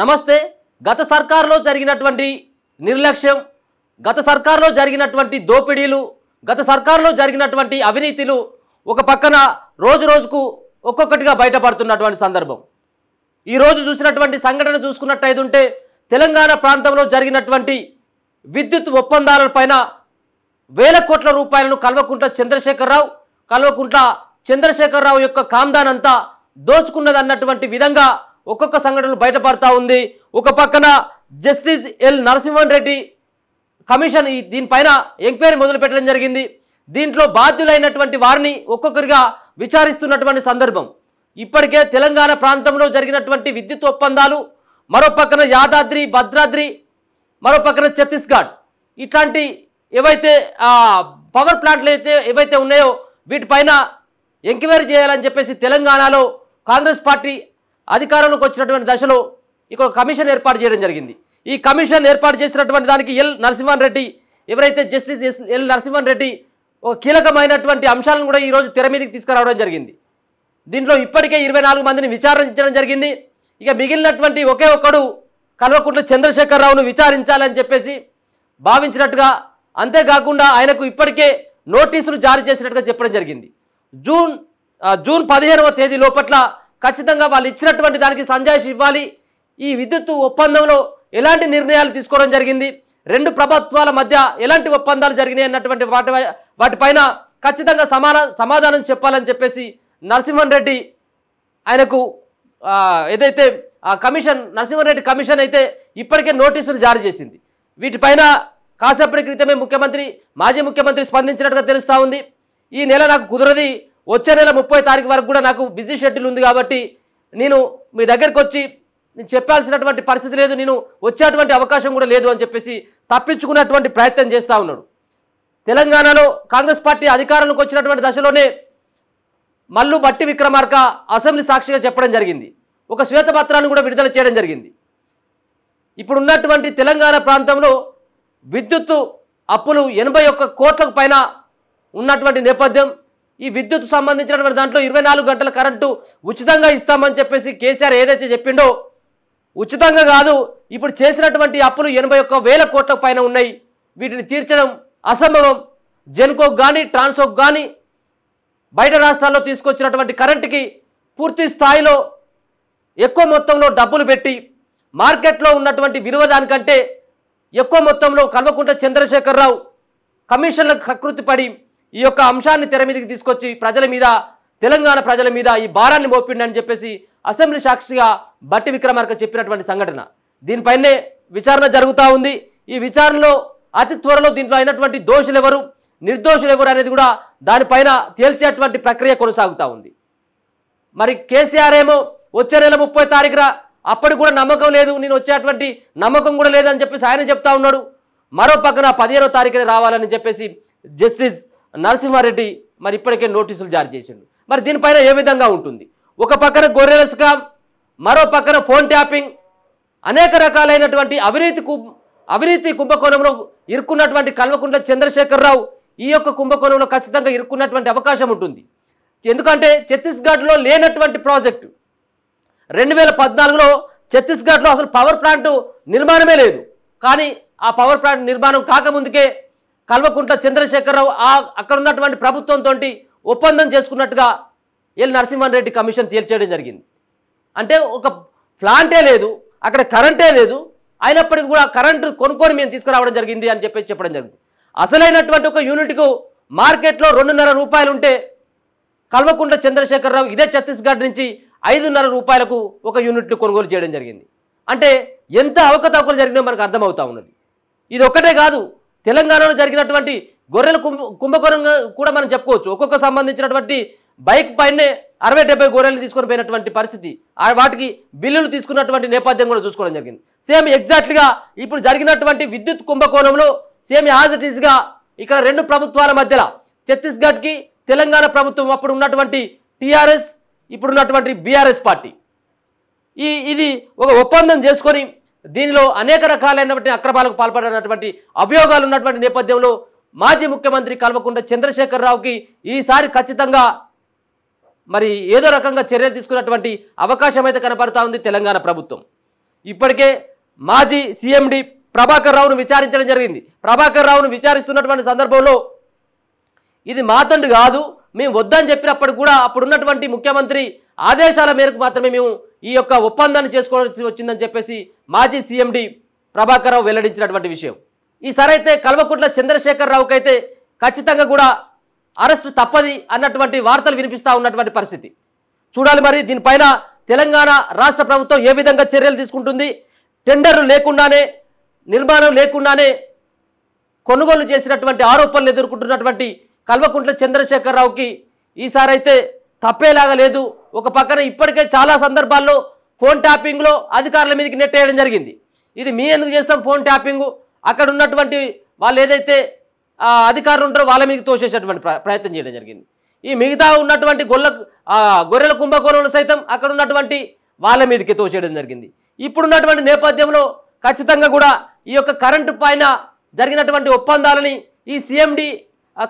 నమస్తే గత సర్కారులో జరిగినటువంటి నిర్లక్ష్యం గత సర్కారులో జరిగినటువంటి దోపిడీలు గత సర్కారులో జరిగినటువంటి అవినీతిలు ఒక పక్కన రోజు రోజుకు ఒక్కొక్కటిగా బయటపడుతున్నటువంటి సందర్భం ఈరోజు చూసినటువంటి సంఘటన చూసుకున్నట్టయితే తెలంగాణ ప్రాంతంలో జరిగినటువంటి విద్యుత్ ఒప్పందాలపైన వేల కోట్ల రూపాయలను కల్వకుంట్ల చంద్రశేఖరరావు కల్వకుంట్ల చంద్రశేఖరరావు యొక్క కామ్దాన్ అంతా దోచుకున్నదన్నటువంటి విధంగా ఒక్కొక్క సంఘటనలు బయటపడతా ఉంది ఒక పక్కన justice L Narasimhan Reddy commission దీనిపైన ఎంక్వైరీ మొదలుపెట్టడం జరిగింది దీంట్లో బాధ్యులైనటువంటి వారిని ఒక్కొక్కరిగా విచారిస్తున్నటువంటి సందర్భం ఇప్పటికే తెలంగాణ ప్రాంతంలో జరిగినటువంటి విద్యుత్ ఒప్పందాలు మరో పక్కన యాదాద్రి భద్రాద్రి మరో పక్కన ఛత్తీస్గఢ్ ఇట్లాంటి ఏవైతే పవర్ ప్లాంట్లు అయితే ఏవైతే ఉన్నాయో వీటిపైన ఎంక్వైరీ చేయాలని చెప్పేసి తెలంగాణలో కాంగ్రెస్ పార్టీ అధికారంలోకి వచ్చినటువంటి దశలో ఇక్కడ కమిషన్ ఏర్పాటు చేయడం జరిగింది ఈ కమిషన్ ఏర్పాటు చేసినటువంటి దానికి ఎల్ నరసింహన్ రెడ్డి ఎవరైతే జస్టిస్ ఎల్ నరసింహన్ రెడ్డి ఒక కీలకమైనటువంటి అంశాలను కూడా ఈరోజు తెర మీదకి తీసుకురావడం జరిగింది దీంట్లో ఇప్పటికే ఇరవై మందిని విచారించడం జరిగింది ఇక మిగిలినటువంటి ఒకే ఒక్కడు కల్వకుంట్ల చంద్రశేఖరరావును విచారించాలని చెప్పేసి భావించినట్టుగా అంతేకాకుండా ఆయనకు ఇప్పటికే నోటీసులు జారీ చేసినట్టుగా చెప్పడం జరిగింది జూన్ జూన్ పదిహేనవ తేదీ లోపట్ల ఖచ్చితంగా వాళ్ళు ఇచ్చినటువంటి దానికి సంజాయిషి ఇవ్వాలి ఈ విద్యుత్ ఒప్పందంలో ఎలాంటి నిర్ణయాలు తీసుకోవడం జరిగింది రెండు ప్రభుత్వాల మధ్య ఎలాంటి ఒప్పందాలు జరిగినాయి అన్నటువంటి వాటి వాటిపైన ఖచ్చితంగా సమాన సమాధానం చెప్పాలని చెప్పేసి నరసింహన్ రెడ్డి ఆయనకు ఏదైతే ఆ కమిషన్ నరసింహన్ రెడ్డి కమిషన్ అయితే ఇప్పటికే నోటీసులు జారీ చేసింది వీటిపైన కాసేపటి క్రితమే ముఖ్యమంత్రి మాజీ ముఖ్యమంత్రి స్పందించినట్టుగా తెలుస్తూ ఉంది ఈ నెల నాకు కుదరది వచ్చే నెల ముప్పై తారీఖు వరకు కూడా నాకు బిజీ షెడ్యూల్ ఉంది కాబట్టి నేను మీ దగ్గరికి వచ్చి నేను చెప్పాల్సినటువంటి పరిస్థితి లేదు నేను వచ్చేటువంటి అవకాశం కూడా లేదు అని చెప్పేసి తప్పించుకున్నటువంటి ప్రయత్నం చేస్తూ ఉన్నాడు తెలంగాణలో కాంగ్రెస్ పార్టీ అధికారంలోకి వచ్చినటువంటి దశలోనే మల్లు బట్టి విక్రమార్క అసెంబ్లీ సాక్షిగా చెప్పడం జరిగింది ఒక శ్వేతపత్రాన్ని కూడా విడుదల చేయడం జరిగింది ఇప్పుడున్నటువంటి తెలంగాణ ప్రాంతంలో విద్యుత్ అప్పులు ఎనభై ఒక్క కోట్లకు పైన ఉన్నటువంటి నేపథ్యం ఈ విద్యుత్ సంబంధించినటువంటి దాంట్లో ఇరవై గంటల కరెంటు ఉచితంగా ఇస్తామని చెప్పేసి కేసీఆర్ ఏదైతే చెప్పిండో ఉచితంగా కాదు ఇప్పుడు చేసినటువంటి అప్పులు ఎనభై ఒక్క వేల కోట్ల పైన ఉన్నాయి వీటిని తీర్చడం అసంభవం జెన్కో కానీ ట్రాన్స్కో కానీ బయట రాష్ట్రాల్లో తీసుకొచ్చినటువంటి కరెంటుకి పూర్తి స్థాయిలో ఎక్కువ మొత్తంలో డబ్బులు పెట్టి మార్కెట్లో ఉన్నటువంటి విలువ దానికంటే ఎక్కువ మొత్తంలో కల్వకుంట్ల చంద్రశేఖరరావు కమిషన్లకు కకృతి పడి ఈ యొక్క అంశాన్ని తెర మీదకి తీసుకొచ్చి ప్రజల మీద తెలంగాణ ప్రజల మీద ఈ భారాన్ని మోపిండని చెప్పేసి అసెంబ్లీ సాక్షిగా బట్టి విక్రమార్క చెప్పినటువంటి సంఘటన దీనిపైనే విచారణ జరుగుతూ ఉంది ఈ విచారణలో అతి త్వరలో దీంట్లో అయినటువంటి దోషులు ఎవరు నిర్దోషులు ఎవరు అనేది కూడా దానిపైన తేల్చేటువంటి ప్రక్రియ కొనసాగుతూ ఉంది మరి కేసీఆర్ ఏమో వచ్చే నెల ముప్పై తారీఖున అప్పటికి కూడా నమ్మకం లేదు నేను వచ్చేటువంటి నమ్మకం కూడా లేదని చెప్పేసి ఆయన చెప్తా ఉన్నాడు మరో పక్కన పదిహేనో తారీఖున రావాలని చెప్పేసి జస్టిస్ నరసింహారెడ్డి మరి ఇప్పటికే నోటీసులు జారీ చేసిండు మరి దీనిపైన ఏ విధంగా ఉంటుంది ఒక పక్కన గొర్రెల స్కామ్ మరో పక్కన ఫోన్ ట్యాపింగ్ అనేక రకాలైనటువంటి అవినీతి అవినీతి కుంభకోణంలో ఇరుక్కున్నటువంటి కల్వకుంట్ల చంద్రశేఖరరావు ఈ యొక్క కుంభకోణంలో ఖచ్చితంగా ఇరుక్కున్నటువంటి అవకాశం ఉంటుంది ఎందుకంటే ఛత్తీస్గఢ్లో లేనటువంటి ప్రాజెక్టు రెండు వేల పద్నాలుగులో ఛత్తీస్గఢ్లో అసలు పవర్ ప్లాంట్ నిర్మాణమే లేదు కానీ ఆ పవర్ ప్లాంట్ నిర్మాణం కాకముందుకే కల్వకుంట్ల చంద్రశేఖరరావు అక్కడ ఉన్నటువంటి ప్రభుత్వంతో ఒప్పందం చేసుకున్నట్టుగా ఎల్ నరసింహన్ రెడ్డి కమిషన్ తేల్చేయడం జరిగింది అంటే ఒక ప్లాంటే లేదు అక్కడ కరెంటే లేదు అయినప్పటికీ కూడా కరెంటు కొనుక్కొని మేము తీసుకురావడం జరిగింది అని చెప్పేసి చెప్పడం జరిగింది అసలైనటువంటి ఒక యూనిట్కు మార్కెట్లో రెండున్నర రూపాయలు ఉంటే కల్వకుంట్ల చంద్రశేఖరరావు ఇదే ఛత్తీస్గఢ్ నుంచి ఐదున్నర రూపాయలకు ఒక యూనిట్ను కొనుగోలు చేయడం జరిగింది అంటే ఎంత అవకతవకలు జరిగినా మనకు అర్థమవుతూ ఉన్నది ఇది ఒక్కటే కాదు తెలంగాణలో జరిగినటువంటి గొర్రెల కుంభకోణం కూడా మనం చెప్పుకోవచ్చు ఒక్కొక్క సంబంధించినటువంటి బైక్ పైనే అరవై డెబ్బై గొర్రెలు తీసుకొని పోయినటువంటి పరిస్థితి వాటికి బిల్లులు తీసుకున్నటువంటి నేపథ్యం కూడా చూసుకోవడం జరిగింది సేమ్ ఎగ్జాక్ట్గా ఇప్పుడు జరిగినటువంటి విద్యుత్ కుంభకోణంలో సేమ్ యాజ్ ఇట్ ఈస్గా ఇక్కడ రెండు ప్రభుత్వాల మధ్యలో ఛత్తీస్గఢ్కి తెలంగాణ ప్రభుత్వం అప్పుడు ఉన్నటువంటి టీఆర్ఎస్ ఇప్పుడున్నటువంటి బీఆర్ఎస్ పార్టీ ఈ ఇది ఒక ఒప్పందం చేసుకొని దీనిలో అనేక రకాలైనటువంటి అక్రమాలకు పాల్పడినటువంటి అభియోగాలు ఉన్నటువంటి నేపథ్యంలో మాజీ ముఖ్యమంత్రి కల్వకుంట్ల చంద్రశేఖరరావుకి ఈసారి ఖచ్చితంగా మరి ఏదో రకంగా చర్యలు తీసుకున్నటువంటి అవకాశం అయితే కనపడతా ఉంది తెలంగాణ ప్రభుత్వం ఇప్పటికే మాజీ సీఎండి ప్రభాకర్ రావును విచారించడం జరిగింది ప్రభాకర్ రావును విచారిస్తున్నటువంటి సందర్భంలో ఇది మాతండు కాదు మేము వద్దని చెప్పినప్పుడు కూడా అప్పుడున్నటువంటి ముఖ్యమంత్రి ఆదేశాల మేరకు మాత్రమే మేము ఈ యొక్క ఒప్పందాన్ని చేసుకోవాల్సి వచ్చిందని చెప్పేసి మాజీ సీఎండి ప్రభాకర్ రావు వెల్లడించినటువంటి విషయం ఈసారి అయితే కల్వకుంట్ల చంద్రశేఖర్ అయితే ఖచ్చితంగా కూడా అరెస్టు తప్పది అన్నటువంటి వార్తలు వినిపిస్తూ ఉన్నటువంటి పరిస్థితి చూడాలి మరి దీనిపైన తెలంగాణ రాష్ట్ర ప్రభుత్వం ఏ విధంగా చర్యలు తీసుకుంటుంది టెండర్లు లేకుండానే నిర్మాణం లేకుండానే కొనుగోలు చేసినటువంటి ఆరోపణలు ఎదుర్కొంటున్నటువంటి కల్వకుంట్ల చంద్రశేఖరరావుకి ఈసారైతే తప్పేలాగా లేదు ఒక పక్కన ఇప్పటికే చాలా సందర్భాల్లో ఫోన్ ట్యాపింగ్లో అధికారుల మీదకి నెట్టేయడం జరిగింది ఇది మీ ఎందుకు చేస్తాం ఫోన్ ట్యాపింగు అక్కడ ఉన్నటువంటి వాళ్ళు ఏదైతే అధికారులు ఉంటారో వాళ్ళ మీద తోసేసేటువంటి ప్రయత్నం చేయడం జరిగింది ఈ మిగతా ఉన్నటువంటి గొల్ల గొర్రెల కుంభకోణంలో సైతం అక్కడ ఉన్నటువంటి వాళ్ళ మీదకి తోసేయడం జరిగింది ఇప్పుడున్నటువంటి నేపథ్యంలో ఖచ్చితంగా కూడా ఈ యొక్క కరెంటు పైన జరిగినటువంటి ఒప్పందాలని ఈ సీఎండీ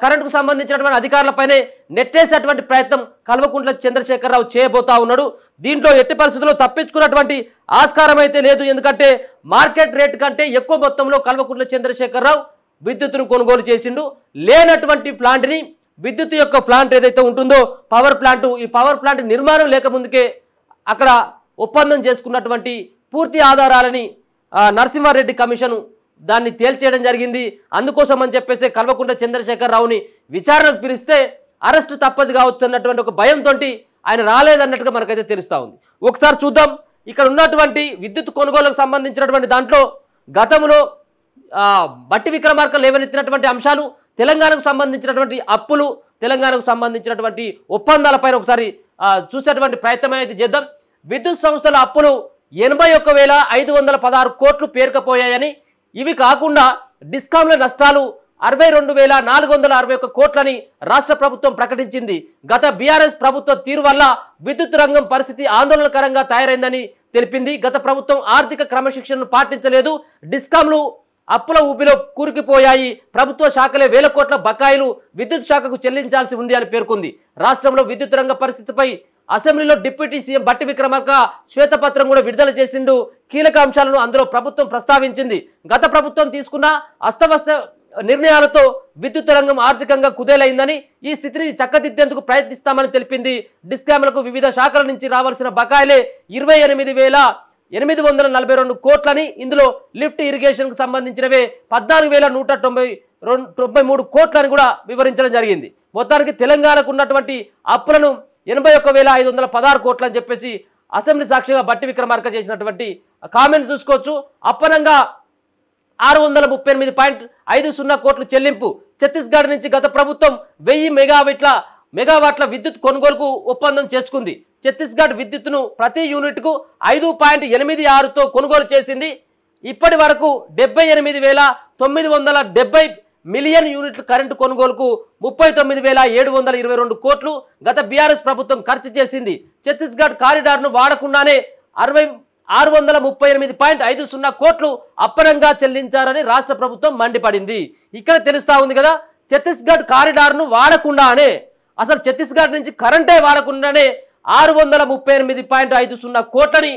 కరెంటుకు సంబంధించినటువంటి అధికారులపైనే నెట్టేసేటువంటి ప్రయత్నం కల్వకుంట్ల చంద్రశేఖరరావు చేయబోతా ఉన్నాడు దీంట్లో ఎట్టి పరిస్థితుల్లో తప్పించుకున్నటువంటి ఆస్కారం అయితే లేదు ఎందుకంటే మార్కెట్ రేట్ కంటే ఎక్కువ మొత్తంలో కల్వకుంట్ల చంద్రశేఖరరావు విద్యుత్తును కొనుగోలు చేసిండు లేనటువంటి ప్లాంట్ని విద్యుత్ యొక్క ప్లాంట్ ఏదైతే ఉంటుందో పవర్ ప్లాంటు ఈ పవర్ ప్లాంట్ నిర్మాణం లేకముందుకే అక్కడ ఒప్పందం చేసుకున్నటువంటి పూర్తి ఆధారాలని నరసింహారెడ్డి కమిషన్ దాన్ని తేల్చేయడం జరిగింది అందుకోసం అని చెప్పేసి కల్వకుంట్ల చంద్రశేఖరరావుని విచారణకు పిలిస్తే అరెస్టు తప్పదు కావచ్చు అన్నటువంటి ఒక భయంతో ఆయన రాలేదన్నట్టుగా మనకైతే తెలుస్తూ ఉంది ఒకసారి చూద్దాం ఇక్కడ ఉన్నటువంటి విద్యుత్ కొనుగోలుకు సంబంధించినటువంటి దాంట్లో గతంలో బట్టి విక్రమార్క లేవనెత్తినటువంటి అంశాలు తెలంగాణకు సంబంధించినటువంటి అప్పులు తెలంగాణకు సంబంధించినటువంటి ఒప్పందాలపైన ఒకసారి చూసేటువంటి ప్రయత్నం అయితే చేద్దాం విద్యుత్ సంస్థల అప్పులు ఎనభై కోట్లు పేరుకపోయాయని ఇవి కాకుండా డిస్కాంల నష్టాలు అరవై రెండు వేల నాలుగు వందల అరవై ఒక్క కోట్లని రాష్ట్ర ప్రభుత్వం ప్రకటించింది గత బీఆర్ఎస్ ప్రభుత్వ తీరు వల్ల విద్యుత్ రంగం పరిస్థితి ఆందోళనకరంగా తయారైందని తెలిపింది గత ప్రభుత్వం ఆర్థిక క్రమశిక్షణను పాటించలేదు డిస్కాంలు అప్పుల ఊపిలో కూరుకుపోయాయి ప్రభుత్వ శాఖలే వేల కోట్ల బకాయిలు విద్యుత్ శాఖకు చెల్లించాల్సి ఉంది అని పేర్కొంది రాష్ట్రంలో విద్యుత్ రంగ పరిస్థితిపై అసెంబ్లీలో డిప్యూటీ సీఎం బట్టి విక్రమార్క శ్వేతపత్రం కూడా విడుదల చేసిండు కీలక అంశాలను అందులో ప్రభుత్వం ప్రస్తావించింది గత ప్రభుత్వం తీసుకున్న అస్తవస్త నిర్ణయాలతో విద్యుత్ రంగం ఆర్థికంగా కుదేలైందని ఈ స్థితిని చక్కదిద్దేందుకు ప్రయత్నిస్తామని తెలిపింది డిస్కామ్లకు వివిధ శాఖల నుంచి రావాల్సిన బకాయిలే ఇరవై ఎనిమిది వేల ఎనిమిది వందల నలభై రెండు కోట్లని ఇందులో లిఫ్ట్ ఇరిగేషన్కు సంబంధించినవే పద్నాలుగు వేల నూట తొంభై రెండు తొంభై మూడు కోట్లని కూడా వివరించడం జరిగింది మొత్తానికి తెలంగాణకు ఉన్నటువంటి అప్పులను ఎనభై ఒక్క వేల ఐదు వందల పదహారు కోట్లు అని చెప్పేసి అసెంబ్లీ సాక్షిగా బట్టి విక్రమార్క చేసినటువంటి కామెంట్స్ చూసుకోవచ్చు అప్పనంగా ఆరు వందల ముప్పై ఎనిమిది పాయింట్ ఐదు సున్నా కోట్లు చెల్లింపు ఛత్తీస్గఢ్ నుంచి గత ప్రభుత్వం వెయ్యి మెగావిట్ల మెగావాట్ల విద్యుత్ కొనుగోలుకు ఒప్పందం చేసుకుంది ఛత్తీస్గఢ్ విద్యుత్ను ప్రతి యూనిట్కు ఐదు పాయింట్ ఎనిమిది ఆరుతో కొనుగోలు చేసింది ఇప్పటి వరకు డెబ్బై ఎనిమిది వేల తొమ్మిది వందల డెబ్బై మిలియన్ యూనిట్ల కరెంటు కొనుగోలుకు ముప్పై తొమ్మిది వేల ఏడు వందల ఇరవై రెండు కోట్లు గత బీఆర్ఎస్ ప్రభుత్వం ఖర్చు చేసింది ఛత్తీస్గఢ్ కారిడార్ను వాడకుండానే అరవై ఆరు వందల ముప్పై ఎనిమిది పాయింట్ ఐదు సున్నా కోట్లు అప్పనంగా చెల్లించారని రాష్ట్ర ప్రభుత్వం మండిపడింది ఇక్కడ తెలుస్తా ఉంది కదా ఛత్తీస్గఢ్ కారిడార్ను వాడకుండానే అసలు ఛత్తీస్గఢ్ నుంచి కరెంటే వాడకుండానే ఆరు వందల ముప్పై ఎనిమిది పాయింట్ ఐదు సున్నా కోట్లని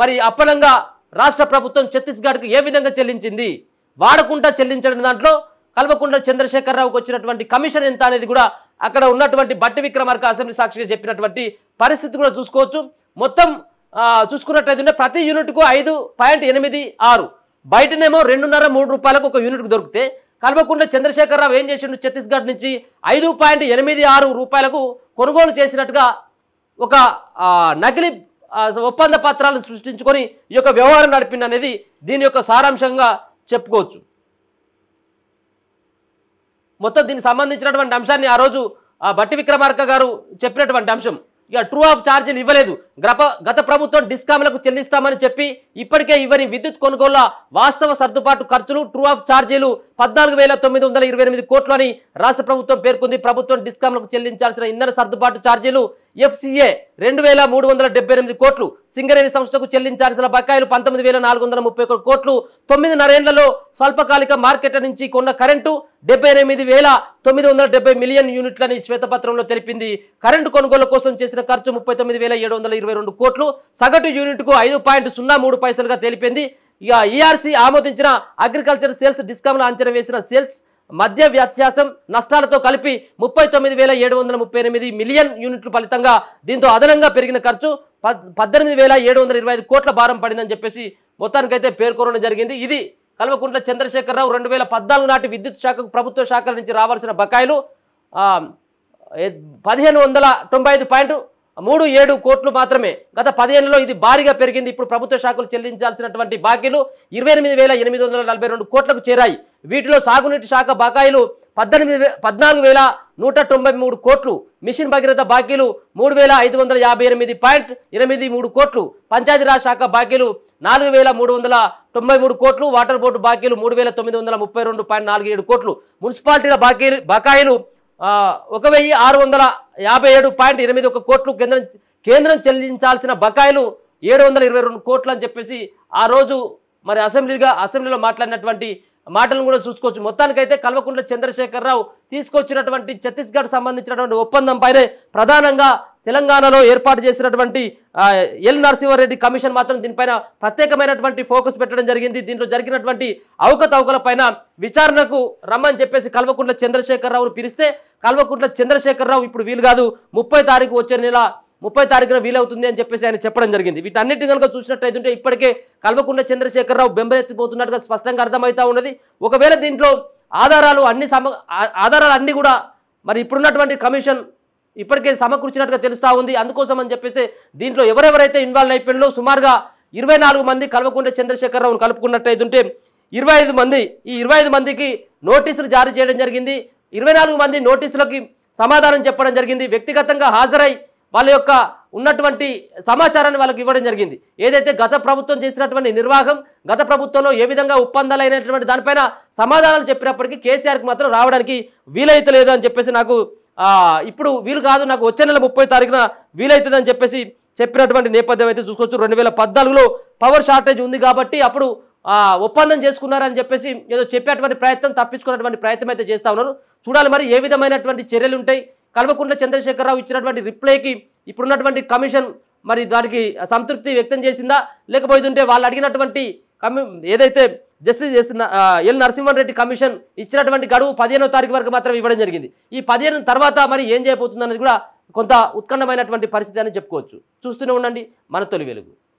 మరి అప్పనంగా రాష్ట్ర ప్రభుత్వం ఛత్తీస్గఢ్కి ఏ విధంగా చెల్లించింది వాడకుండా చెల్లించడం దాంట్లో కల్వకుంట్ల చంద్రశేఖరరావుకి వచ్చినటువంటి కమిషన్ ఎంత అనేది కూడా అక్కడ ఉన్నటువంటి బట్టి విక్రమార్క అసెంబ్లీ సాక్షిగా చెప్పినటువంటి పరిస్థితి కూడా చూసుకోవచ్చు మొత్తం చూసుకున్నట్లయితే ప్రతి యూనిట్కు ఐదు పాయింట్ ఎనిమిది ఆరు బయటనేమో రెండున్నర మూడు రూపాయలకు ఒక యూనిట్కు దొరికితే కల్వకుంట్ల చంద్రశేఖరరావు ఏం చేసిండు ఛత్తీస్గఢ్ నుంచి ఐదు పాయింట్ ఎనిమిది ఆరు రూపాయలకు కొనుగోలు చేసినట్టుగా ఒక నకిలీ ఒప్పంద పత్రాలను సృష్టించుకొని ఈ యొక్క వ్యవహారం నడిపింది అనేది దీని యొక్క సారాంశంగా చెప్పుకోవచ్చు మొత్తం దీనికి సంబంధించినటువంటి అంశాన్ని ఆ రోజు బట్టి విక్రమార్క గారు చెప్పినటువంటి అంశం ఇక ట్రూ ఆఫ్ ఛార్జీలు ఇవ్వలేదు గ్రప గత ప్రభుత్వం డిస్కామ్లకు చెల్లిస్తామని చెప్పి ఇప్పటికే ఇవ్వని విద్యుత్ కొనుగోళ్ల వాస్తవ సర్దుబాటు ఖర్చులు ట్రూ ఆఫ్ ఛార్జీలు పద్నాలుగు వేల తొమ్మిది వందల ఇరవై ఎనిమిది కోట్లని రాష్ట్ర ప్రభుత్వం పేర్కొంది ప్రభుత్వం డిస్కామ్లకు చెల్లించాల్సిన ఇంధన సర్దుబాటు ఛార్జీలు ఎఫ్సీఏ రెండు వేల మూడు వందల డెబ్బై ఎనిమిది కోట్లు సింగరేణి సంస్థకు చెల్లించాల్సిన బకాయిలు పంతొమ్మిది వేల నాలుగు వందల ముప్పై ఒకటి కోట్లు తొమ్మిది నరేండ్లలో స్వల్పకాలిక మార్కెట్ నుంచి కొన్న కరెంటు డెబ్బై ఎనిమిది వేల తొమ్మిది వందల డెబ్బై మిలియన్ యూనిట్లని శ్వేతపత్రంలో తెలిపింది కరెంటు కొనుగోలు కోసం చేసిన ఖర్చు ముప్పై తొమ్మిది వేల ఏడు వందల ఇరవై రెండు కోట్లు సగటు యూనిట్కు ఐదు పాయింట్ సున్నా మూడు పైసలుగా తెలిపింది ఇక ఈఆర్సీ e ఆమోదించిన అగ్రికల్చర్ సేల్స్ డిస్కౌంట్ అంచనా వేసిన సేల్స్ మధ్య వ్యత్యాసం నష్టాలతో కలిపి ముప్పై తొమ్మిది వేల ఏడు వందల ముప్పై ఎనిమిది మిలియన్ యూనిట్ల ఫలితంగా దీంతో అదనంగా పెరిగిన ఖర్చు పద్దెనిమిది వేల ఏడు వందల ఇరవై ఐదు కోట్ల భారం పడిందని చెప్పేసి మొత్తానికైతే పేర్కొనడం జరిగింది ఇది కల్వకుంట్ల చంద్రశేఖరరావు రెండు వేల పద్నాలుగు నాటి విద్యుత్ శాఖకు ప్రభుత్వ శాఖల నుంచి రావాల్సిన బకాయిలు పదిహేను వందల తొంభై ఐదు పాయింట్ మూడు ఏడు కోట్లు మాత్రమే గత పదిహేనులో ఇది భారీగా పెరిగింది ఇప్పుడు ప్రభుత్వ శాఖలు చెల్లించాల్సినటువంటి బాకీలు ఇరవై ఎనిమిది వేల ఎనిమిది వందల నలభై రెండు కోట్లకు చేరాయి వీటిలో సాగునీటి శాఖ బకాయిలు పద్దెనిమిది పద్నాలుగు వేల నూట తొంభై మూడు కోట్లు మిషన్ భగీరథ బాకీలు మూడు వేల ఐదు వందల యాభై ఎనిమిది పాయింట్ ఎనిమిది మూడు కోట్లు పంచాయతీ పంచాయతీరాజ్ శాఖ బాకీలు నాలుగు వేల మూడు వందల తొంభై మూడు కోట్లు వాటర్ బోర్డు బాకీలు మూడు వేల తొమ్మిది వందల ముప్పై రెండు పాయింట్ నాలుగు ఏడు కోట్లు మున్సిపాలిటీల బాకీ బకాయిలు ఒక వెయ్యి ఆరు వందల యాభై ఏడు పాయింట్ ఎనిమిది ఒక కోట్లు కేంద్రం కేంద్రం చెల్లించాల్సిన బకాయిలు ఏడు వందల ఇరవై రెండు కోట్లు అని చెప్పేసి ఆ రోజు మరి అసెంబ్లీగా అసెంబ్లీలో మాట్లాడినటువంటి మాటలను కూడా చూసుకోవచ్చు మొత్తానికైతే కల్వకుంట్ల చంద్రశేఖరరావు తీసుకొచ్చినటువంటి ఛత్తీస్గఢ్ సంబంధించినటువంటి ఒప్పందం పైనే ప్రధానంగా తెలంగాణలో ఏర్పాటు చేసినటువంటి ఎల్ నరసింహారెడ్డి కమిషన్ మాత్రం దీనిపైన ప్రత్యేకమైనటువంటి ఫోకస్ పెట్టడం జరిగింది దీంట్లో జరిగినటువంటి అవకతవకల పైన విచారణకు రమ్మని చెప్పేసి కల్వకుంట్ల చంద్రశేఖరరావును పిలిస్తే కల్వకుంట్ల చంద్రశేఖరరావు ఇప్పుడు వీలు కాదు ముప్పై తారీఖు వచ్చే నెల ముప్పై తారీఖున వీలవుతుంది అని చెప్పేసి ఆయన చెప్పడం జరిగింది వీటన్నిటి కనుక చూసినట్టయితుంటే ఇప్పటికే కల్వకుంట్ల చంద్రశేఖరరావు బెంబలెత్తిపోతున్నట్టుగా స్పష్టంగా అర్థమవుతా ఉన్నది ఒకవేళ దీంట్లో ఆధారాలు అన్ని సమ ఆధారాలు అన్నీ కూడా మరి ఇప్పుడున్నటువంటి కమిషన్ ఇప్పటికే సమకూర్చినట్టుగా తెలుస్తూ ఉంది అందుకోసం అని చెప్పేసి దీంట్లో ఎవరెవరైతే ఇన్వాల్వ్ అయిపోయినో సుమారుగా ఇరవై మంది కల్వకుంట్ల చంద్రశేఖరరావును కలుపుకున్నట్టయితుంటే ఇరవై ఐదు మంది ఈ ఇరవై ఐదు మందికి నోటీసులు జారీ చేయడం జరిగింది ఇరవై నాలుగు మంది నోటీసులకి సమాధానం చెప్పడం జరిగింది వ్యక్తిగతంగా హాజరై వాళ్ళ యొక్క ఉన్నటువంటి సమాచారాన్ని వాళ్ళకి ఇవ్వడం జరిగింది ఏదైతే గత ప్రభుత్వం చేసినటువంటి నిర్వాహం గత ప్రభుత్వంలో ఏ విధంగా ఒప్పందాలు అయినటువంటి దానిపైన సమాధానాలు చెప్పినప్పటికీ కేసీఆర్కి మాత్రం రావడానికి వీలైతలేదు అని చెప్పేసి నాకు ఇప్పుడు వీలు కాదు నాకు వచ్చే నెల ముప్పై తారీఖున వీలవుతుందని చెప్పేసి చెప్పినటువంటి నేపథ్యం అయితే చూసుకోవచ్చు రెండు వేల పద్నాలుగులో పవర్ షార్టేజ్ ఉంది కాబట్టి అప్పుడు ఒప్పందం చేసుకున్నారని చెప్పేసి ఏదో చెప్పేటువంటి ప్రయత్నం తప్పించుకున్నటువంటి ప్రయత్నం అయితే చేస్తూ ఉన్నారు చూడాలి మరి ఏ విధమైనటువంటి చర్యలు ఉంటాయి కల్వకుంట్ల చంద్రశేఖరరావు ఇచ్చినటువంటి రిప్లైకి ఇప్పుడున్నటువంటి కమిషన్ మరి దానికి సంతృప్తి వ్యక్తం చేసిందా లేకపోతే ఉంటే వాళ్ళు అడిగినటువంటి కమి ఏదైతే justice S L Narasimhan commission ఇచ్చినటువంటి గడువు పదిహేనో తారీఖు వరకు మాత్రం ఇవ్వడం జరిగింది ఈ పదిహేను తర్వాత మరి ఏం చేయబోతుంది అనేది కూడా కొంత ఉత్కంఠమైనటువంటి పరిస్థితి అని చెప్పుకోవచ్చు చూస్తూనే ఉండండి మన తొలి వెలుగు